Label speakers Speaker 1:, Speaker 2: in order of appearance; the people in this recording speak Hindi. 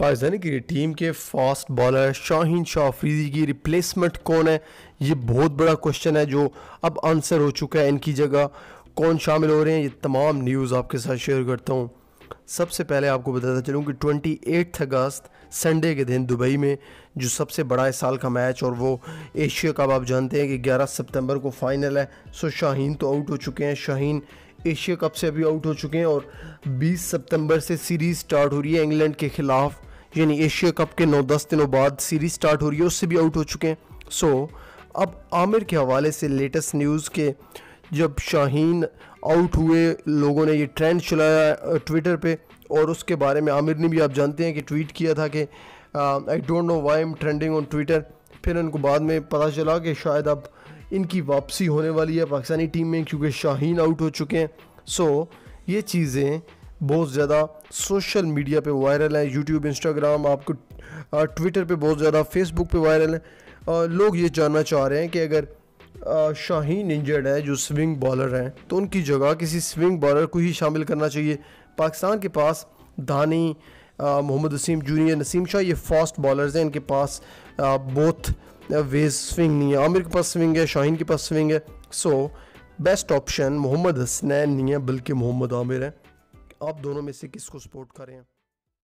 Speaker 1: पाकिस्तानी क्रिकेट टीम के फास्ट बॉलर शाहीन शाह अफरीदी की रिप्लेसमेंट कौन है ये बहुत बड़ा क्वेश्चन है जो अब आंसर हो चुका है इनकी जगह कौन शामिल हो रहे हैं ये तमाम न्यूज़ आपके साथ शेयर करता हूँ सबसे पहले आपको बताता चलूँ कि ट्वेंटी एट अगस्त संडे के दिन दुबई में जो सबसे बड़ा इस साल का मैच और वो एशिया कप आप जानते हैं कि 11 सितंबर को फाइनल है सो शाहीन तो आउट हो चुके हैं शाहीन एशिया कप से अभी आउट हो चुके हैं और 20 सितंबर से सीरीज़ स्टार्ट हो रही है इंग्लैंड के ख़िलाफ़ यानी एशिया कप के नौ दस दिनों बाद सीरीज स्टार्ट हो रही है उससे भी आउट हो चुके हैं सो so, अब आमिर के हवाले से लेटेस्ट न्यूज़ के जब शाहीन आउट हुए लोगों ने ये ट्रेंड चलाया ट्विटर पे और उसके बारे में आमिर ने भी आप जानते हैं कि ट्वीट किया था कि I don't know why I'm trending on Twitter फिर उनको बाद में पता चला कि शायद अब इनकी वापसी होने वाली है पाकिस्तानी टीम में क्योंकि शाहीन आउट हो चुके हैं सो so, ये चीज़ें बहुत ज़्यादा सोशल मीडिया पे वायरल है यूट्यूब इंस्टाग्राम आपको ट्विटर पे बहुत ज़्यादा फेसबुक पे वायरल है लोग ये जानना चाह रहे हैं कि अगर शाहीन इंजर्ड है जो स्विंग बॉलर हैं तो उनकी जगह किसी स्विंग बॉलर को ही शामिल करना चाहिए पाकिस्तान के पास धानी मोहम्मद वसीम जूनियर नसीम शाह ये फास्ट बॉलर्स हैं इनके पास बहुत वेज स्विंग नहीं है आमिर के पास स्विंग है शाहीन के पास स्विंग है so best option Mohammad Hasnain नहीं है बल्कि मोहम्मद आमिर है आप दोनों में से किसको सपोर्ट करें